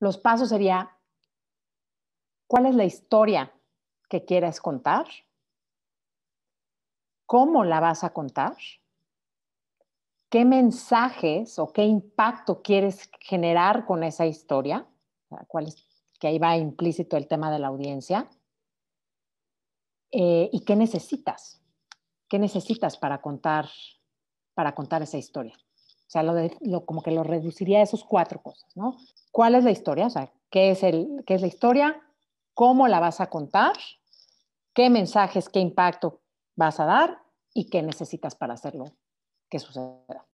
los pasos sería, ¿cuál es la historia que quieres contar? ¿Cómo la vas a contar? ¿Qué mensajes o qué impacto quieres generar con esa historia? que ahí va implícito el tema de la audiencia. Eh, ¿Y qué necesitas? ¿Qué necesitas para contar, para contar esa historia? O sea, lo, como que lo reduciría a esas cuatro cosas, ¿no? ¿Cuál es la historia? O sea, ¿qué es, el, ¿qué es la historia? ¿Cómo la vas a contar? ¿Qué mensajes, qué impacto vas a dar? ¿Y qué necesitas para hacerlo que suceda?